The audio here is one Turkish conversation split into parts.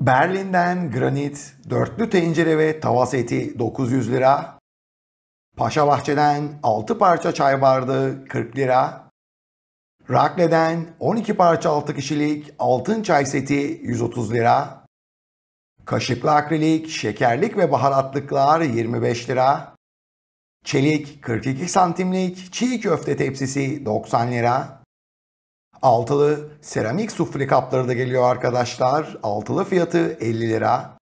Berlin'den granit, dörtlü tencere ve tava seti 900 lira. Paşa Bahçe'den 6 parça çay bardağı 40 lira. Rakle'den 12 parça 6 kişilik altın çay seti 130 lira. Kaşıklı akrilik, şekerlik ve baharatlıklar 25 lira. Çelik 42 santimlik çiğ köfte tepsisi 90 lira. Altılı seramik sufle kapları da geliyor arkadaşlar. Altılı fiyatı 50 lira.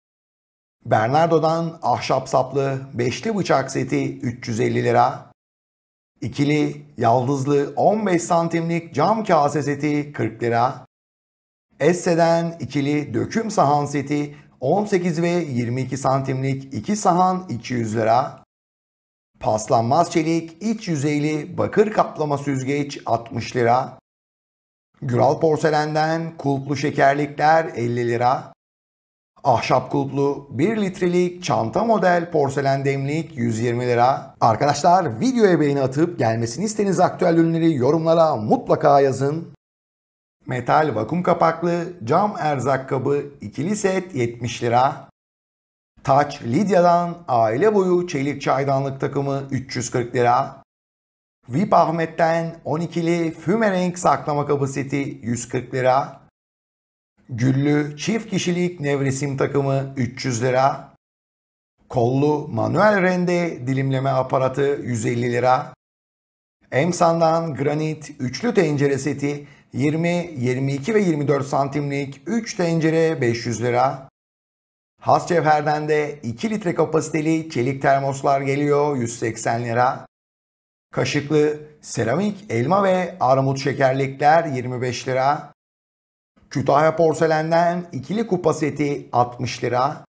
Bernardo'dan ahşap saplı beşli bıçak seti 350 lira. İkili yaldızlı 15 santimlik cam kase seti 40 lira. Esse'den ikili döküm sahan seti 18 ve 22 santimlik 2 sahan 200 lira. Paslanmaz çelik iç yüzeyli bakır kaplama süzgeç 60 lira. Güral porselenden kulplu şekerlikler 50 lira. Ahşap kulplu 1 litrelik çanta model porselen demlik 120 lira. Arkadaşlar videoya beğeni atıp gelmesini isteniz aktüel ürünleri yorumlara mutlaka yazın. Metal vakum kapaklı cam erzak kabı ikili set 70 lira. Taç Lidya'dan aile boyu çelik çaydanlık takımı 340 lira. VIP Ahmet'ten 12'li füme renk saklama kabı seti 140 lira. Güllü çift kişilik nevresim takımı 300 lira. Kollu manuel rende dilimleme aparatı 150 lira. Emsan'dan granit üçlü tencere seti 20, 22 ve 24 santimlik 3 tencere 500 lira. Has de 2 litre kapasiteli çelik termoslar geliyor 180 lira. Kaşıklı seramik, elma ve armut şekerlikler 25 lira. Kütahya porselenden ikili kupa seti 60 lira.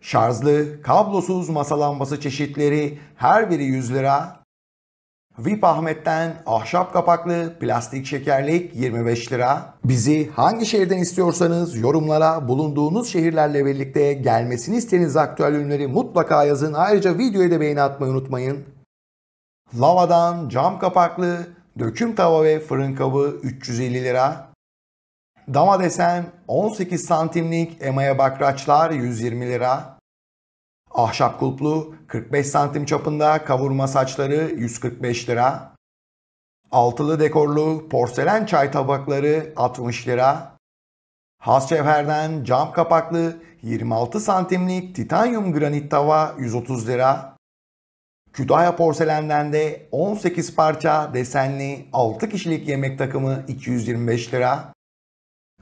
Şarjlı, kablosuz masa lambası çeşitleri her biri 100 lira. VIP Ahmet'ten ahşap kapaklı plastik şekerlik 25 lira. Bizi hangi şehirden istiyorsanız yorumlara bulunduğunuz şehirlerle birlikte gelmesini istediğiniz aktüel ürünleri mutlaka yazın. Ayrıca videoya da beğeni atmayı unutmayın. Lavadan cam kapaklı döküm tava ve fırın kabı 350 lira. Dama desen 18 santimlik emaya bakraçlar 120 lira. Ahşap kulplu 45 santim çapında kavurma saçları 145 lira. Altılı dekorlu porselen çay tabakları 60 lira. Has cevherden cam kapaklı 26 santimlik titanyum granit tava 130 lira. Kütahya Porselen'den 18 parça desenli 6 kişilik yemek takımı 225 lira.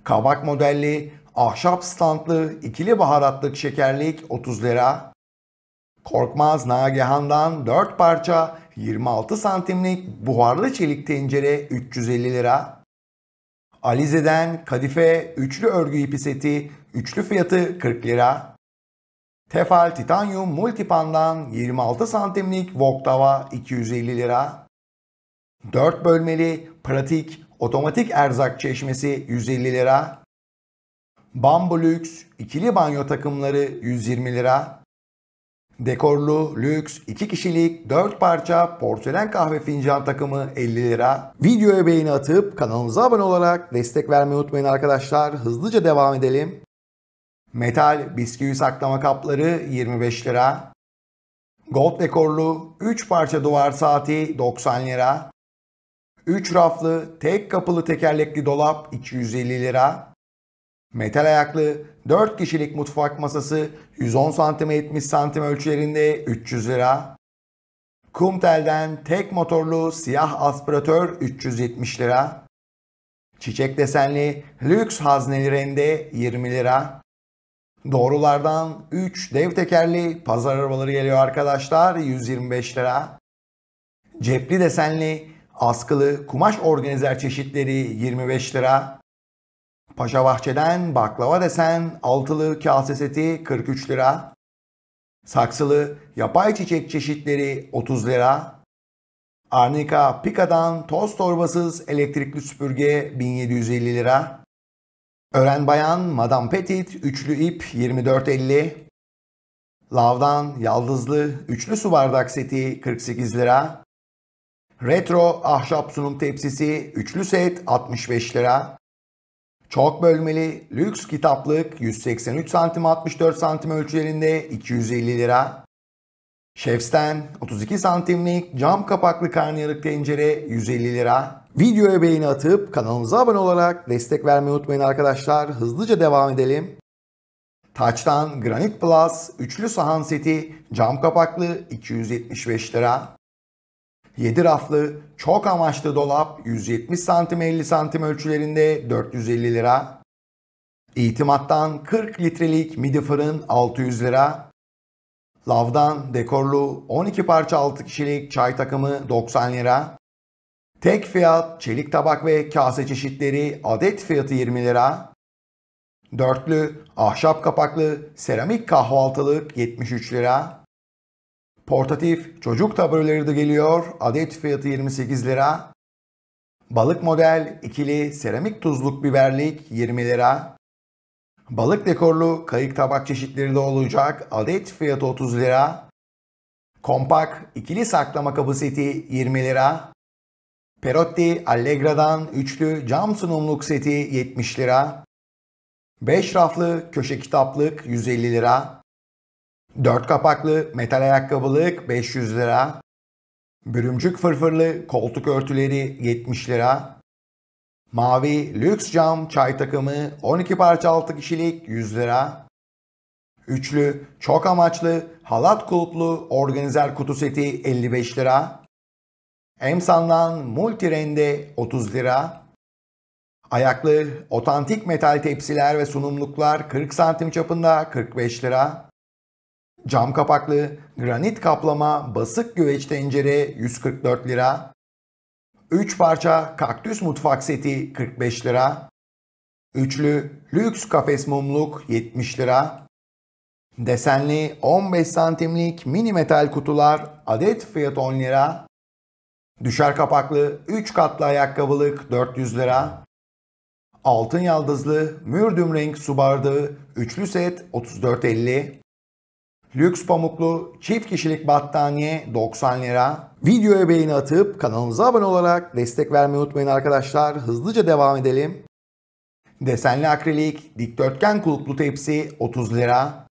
Kabak modelli, ahşap standlı, ikili baharatlık şekerlik 30 lira. Korkmaz Nagihan'dan 4 parça 26 santimlik buharlı çelik tencere 350 lira. Alize'den kadife üçlü örgü ipi seti üçlü fiyatı 40 lira. Tefal Titanium Multipan'dan 26 santimlik Voktava 250 lira. 4 bölmeli pratik otomatik erzak çeşmesi 150 lira. Bambu Lüks ikili banyo takımları 120 lira. Dekorlu, lüks, 2 kişilik, 4 parça porselen kahve fincan takımı 50 lira. Videoya beğeni atıp kanalımıza abone olarak destek vermeyi unutmayın arkadaşlar. Hızlıca devam edelim. Metal bisküvi saklama kapları 25 lira. Gold dekorlu 3 parça duvar saati 90 lira. 3 raflı tek kapılı tekerlekli dolap 250 lira. Metal ayaklı 4 kişilik mutfak masası 110 cm 70 santim ölçülerinde 300 lira. Kum telden tek motorlu siyah aspiratör 370 lira. Çiçek desenli lüks hazneli rende 20 lira. Doğrulardan 3 dev tekerli pazar arabaları geliyor arkadaşlar 125 lira. Cepli desenli askılı kumaş organizer çeşitleri 25 lira. Paşa Bahçe'den baklava desen altılı kase seti 43 lira. Saksılı yapay çiçek çeşitleri 30 lira. Arnika Pika'dan toz torbasız elektrikli süpürge 1750 lira. Ören Bayan, Madame Petit, Üçlü İp 24.50. Lavdan Yaldızlı Üçlü Su Bardak Seti 48 lira. Retro Ahşap Sunum Tepsisi Üçlü Set 65 lira. Çok bölmeli lüks kitaplık 183 santim 64 santim ölçülerinde 250 lira. Şefsten 32 santimlik cam kapaklı karnıyarık tencere 150 lira. Videoya beğeni atıp kanalımıza abone olarak destek vermeyi unutmayın arkadaşlar. Hızlıca devam edelim. Taç'tan Granit Plus üçlü sahan seti cam kapaklı 275 lira. 7 raflı çok amaçlı dolap 170 santim 50 santim ölçülerinde 450 lira. İtimattan 40 litrelik midi fırın 600 lira. Lavdan dekorlu 12 parça 6 kişilik çay takımı 90 lira. Tek fiyat çelik tabak ve kase çeşitleri adet fiyatı 20 lira. Dörtlü ahşap kapaklı seramik kahvaltılık 73 lira. Portatif çocuk tabureleri de geliyor. Adet fiyatı 28 lira. Balık model ikili seramik tuzluk biberlik 20 lira. Balık dekorlu kayık tabak çeşitleri de olacak. Adet fiyatı 30 lira. Kompak ikili saklama kabı seti 20 lira. Perotti Allegra'dan üçlü cam sunumluk seti 70 lira. 5 raflı köşe kitaplık 150 lira. 4 kapaklı metal ayakkabılık 500 lira. Bürümcük fırfırlı koltuk örtüleri 70 lira. Mavi lüks cam çay takımı 12 parça 6 kişilik 100 lira. Üçlü çok amaçlı halat kulplu organizer kutu seti 55 lira. Emsan'dan multirende 30 lira. Ayaklı otantik metal tepsiler ve sunumluklar 40 santim çapında 45 lira. Cam kapaklı granit kaplama basık güveç tencere 144 lira. 3 parça kaktüs mutfak seti 45 lira. Üçlü lüks kafes mumluk 70 lira. Desenli 15 santimlik mini metal kutular adet fiyat 10 lira. Düşer kapaklı 3 katlı ayakkabılık 400 lira. Altın yaldızlı mürdüm renk su bardağı üçlü set 34.50. Lüks pamuklu çift kişilik battaniye 90 lira. Videoya beğeni atıp kanalımıza abone olarak destek vermeyi unutmayın arkadaşlar. Hızlıca devam edelim. Desenli akrilik dikdörtgen kulplu tepsi 30 lira.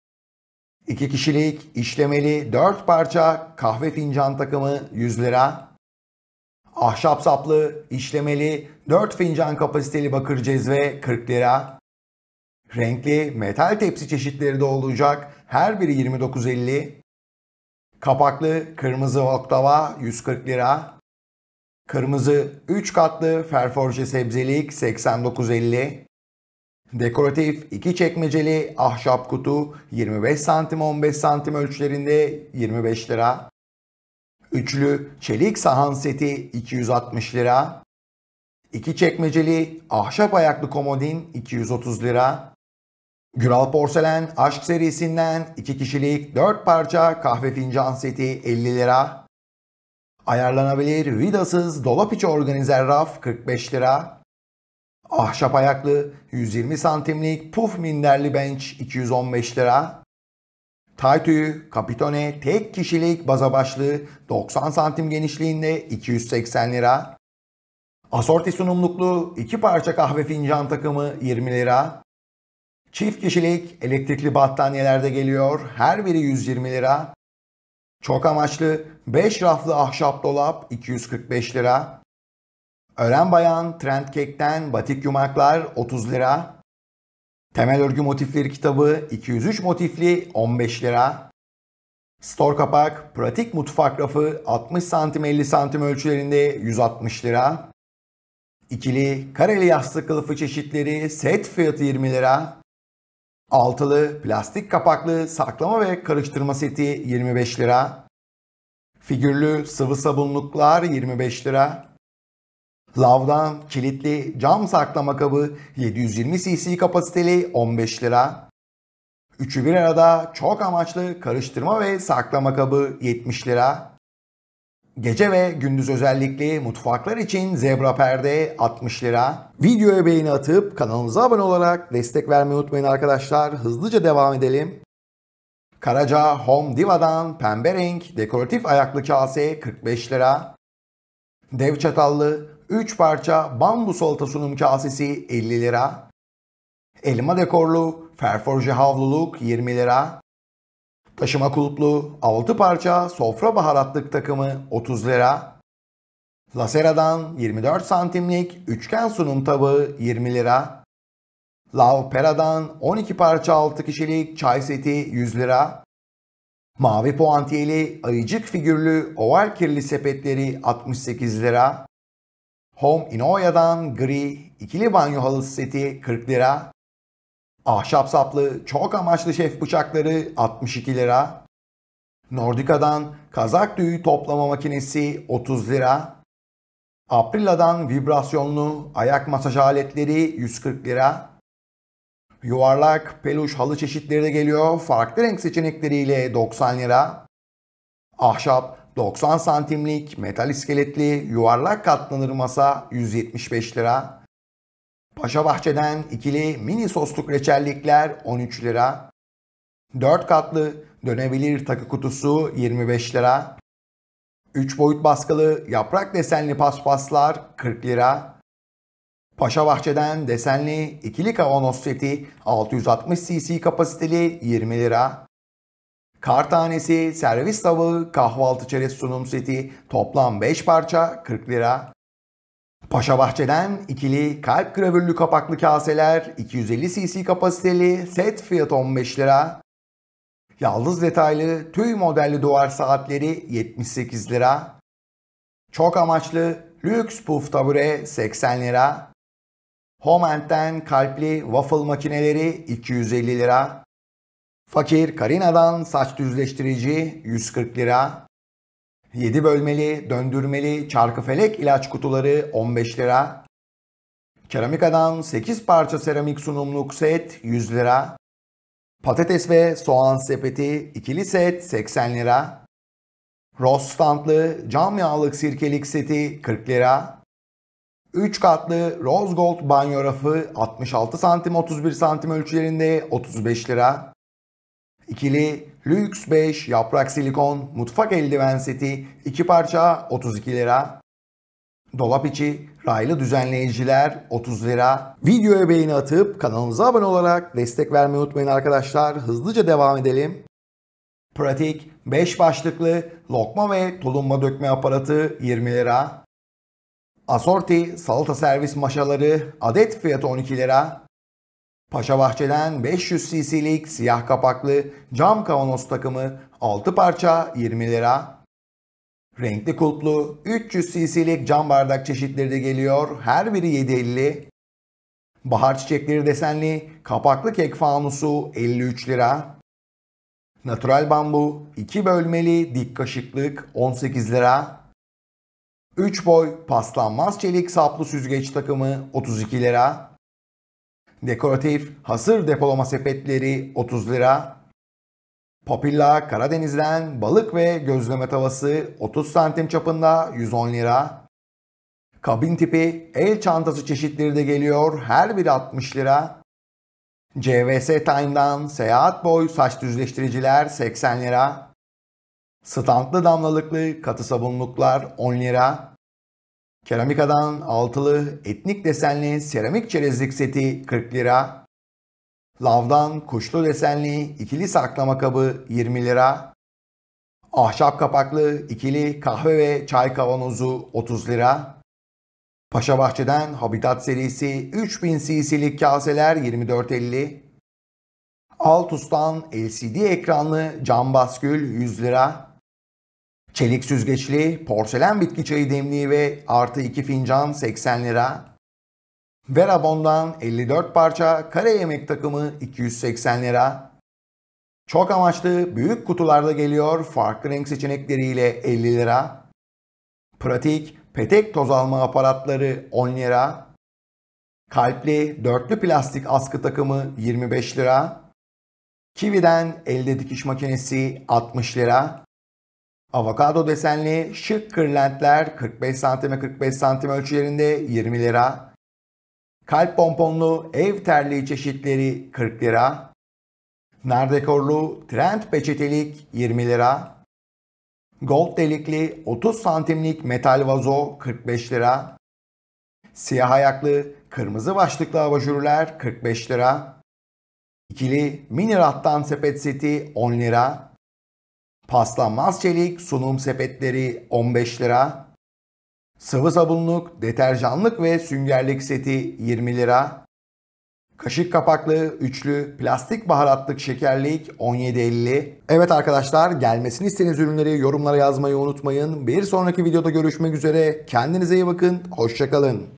2 kişilik işlemeli 4 parça kahve fincan takımı 100 lira ahşap saplı, işlemeli, 4 fincan kapasiteli bakır cezve 40 lira. Renkli metal tepsi çeşitleri de olacak. Her biri 29.50. Kapaklı kırmızı oktava 140 lira. Kırmızı 3 katlı ferforje sebzelik 89.50. Dekoratif 2 çekmeceli ahşap kutu 25 santim 15 santim ölçülerinde 25 lira. Üçlü çelik sahan seti 260 lira. İki çekmeceli ahşap ayaklı komodin 230 lira. Güral Porselen Aşk serisinden 2 kişilik 4 parça kahve fincan seti 50 lira. Ayarlanabilir vidasız dolap içi organizer raf 45 lira. Ahşap ayaklı 120 santimlik puf minderli bench 215 lira. Taytüyü Capitone tek kişilik baza başlığı 90 santim genişliğinde 280 lira. Asorti sunumluklu 2 parça kahve fincan takımı 20 lira. Çift kişilik elektrikli battaniyelerde geliyor. Her biri 120 lira. Çok amaçlı 5 raflı ahşap dolap 245 lira. Ören bayan trend kekten batik yumaklar 30 lira. Temel örgü motifleri kitabı 203 motifli 15 lira. Stor kapak, pratik mutfak rafı 60 santim 50 santim ölçülerinde 160 lira. İkili kareli yastık kılıfı çeşitleri set fiyatı 20 lira. Altılı plastik kapaklı saklama ve karıştırma seti 25 lira. Figürlü sıvı sabunluklar 25 lira. Lav'dan kilitli cam saklama kabı 720 cc kapasiteli 15 lira. Üçü bir arada çok amaçlı karıştırma ve saklama kabı 70 lira. Gece ve gündüz özellikle mutfaklar için zebra perde 60 lira. Videoya beğeni atıp kanalımıza abone olarak destek vermeyi unutmayın arkadaşlar. Hızlıca devam edelim. Karaca Home Diva'dan pembe renk dekoratif ayaklı kase 45 lira. Dev çatallı 3 parça bambu salata sunum kasesi 50 lira. Elma dekorlu ferforje havluluk 20 lira. Taşıma kulplu 6 parça sofra baharatlık takımı 30 lira. Lasera'dan 24 santimlik üçgen sunum tabağı 20 lira. Lav Pera'dan 12 parça 6 kişilik çay seti 100 lira. Mavi puantiyeli ayıcık figürlü oval kirli sepetleri 68 lira. Home Inoya'dan gri ikili banyo halısı seti 40 lira. Ahşap saplı çok amaçlı şef bıçakları 62 lira. Nordica'dan kazak düğü toplama makinesi 30 lira. Aprila'dan vibrasyonlu ayak masaj aletleri 140 lira. Yuvarlak peluş halı çeşitleri de geliyor. Farklı renk seçenekleriyle 90 lira. Ahşap 90 santimlik metal iskeletli yuvarlak katlanır masa 175 lira. Paşa Bahçe'den ikili mini sosluk reçellikler 13 lira. 4 katlı dönebilir takı kutusu 25 lira. 3 boyut baskılı yaprak desenli paspaslar 40 lira. Paşa Bahçe'den desenli ikili kavanoz seti 660 cc kapasiteli 20 lira. Kar tanesi, servis tavuğu, kahvaltı çerez sunum seti toplam 5 parça 40 lira. Paşa Bahçe'den ikili kalp gravürlü kapaklı kaseler 250 cc kapasiteli set fiyat 15 lira. Yaldız detaylı tüy modelli duvar saatleri 78 lira. Çok amaçlı lüks puf tabure 80 lira. Home kalpli waffle makineleri 250 lira. Fakir Karina'dan saç düzleştirici 140 lira. 7 bölmeli, döndürmeli, çarkıfelek ilaç kutuları 15 lira. Keramikadan 8 parça seramik sunumluk set 100 lira. Patates ve soğan sepeti ikili set 80 lira. Ross standlı cam yağlık sirkelik seti 40 lira. 3 katlı rose gold banyo rafı 66 santim 31 santim ölçülerinde 35 lira. İkili Lux 5 yaprak silikon mutfak eldiven seti 2 parça 32 lira. Dolap içi raylı düzenleyiciler 30 lira. Videoya beğeni atıp kanalımıza abone olarak destek vermeyi unutmayın arkadaşlar. Hızlıca devam edelim. Pratik 5 başlıklı lokma ve tulumba dökme aparatı 20 lira. Asorti salata servis maşaları adet fiyatı 12 lira. Paşa Bahçe'den 500 cc'lik siyah kapaklı cam kavanoz takımı 6 parça 20 lira. Renkli kulplu 300 cc'lik cam bardak çeşitleri de geliyor. Her biri 7.50. Bahar çiçekleri desenli kapaklı kek fanusu 53 lira. Natural bambu 2 bölmeli dik kaşıklık 18 lira. 3 boy paslanmaz çelik saplı süzgeç takımı 32 lira. Dekoratif hasır depolama sepetleri 30 lira. Papilla Karadeniz'den balık ve gözleme tavası 30 santim çapında 110 lira. Kabin tipi el çantası çeşitleri de geliyor. Her biri 60 lira. CVS Time'dan seyahat boy saç düzleştiriciler 80 lira. Standlı damlalıklı katı sabunluklar 10 lira. Keramikadan altılı etnik desenli seramik çerezlik seti 40 lira. Lavdan kuşlu desenli ikili saklama kabı 20 lira. Ahşap kapaklı ikili kahve ve çay kavanozu 30 lira. Paşa Bahçe'den Habitat serisi 3000 cc'lik kaseler 24.50. Altus'tan LCD ekranlı cam baskül 100 lira. Çelik süzgeçli, porselen bitki çayı demliği ve artı 2 fincan 80 lira. Verabon'dan 54 parça kare yemek takımı 280 lira. Çok amaçlı büyük kutularda geliyor farklı renk seçenekleriyle 50 lira. Pratik petek toz alma aparatları 10 lira. Kalpli dörtlü plastik askı takımı 25 lira. Kiwi'den elde dikiş makinesi 60 lira. Avokado desenli şık kırlentler 45 santime 45 santim ölçülerinde 20 lira. Kalp pomponlu ev terliği çeşitleri 40 lira. Nar dekorlu trend peçetelik 20 lira. Gold delikli 30 santimlik metal vazo 45 lira. Siyah ayaklı kırmızı başlıklı abajurler 45 lira. İkili mini rattan sepet seti 10 lira. Paslanmaz çelik, sunum sepetleri 15 lira. Sıvı sabunluk, deterjanlık ve süngerlik seti 20 lira. Kaşık kapaklı, üçlü, plastik baharatlık şekerlik 17.50. Evet arkadaşlar gelmesini istediğiniz ürünleri yorumlara yazmayı unutmayın. Bir sonraki videoda görüşmek üzere. Kendinize iyi bakın. Hoşçakalın.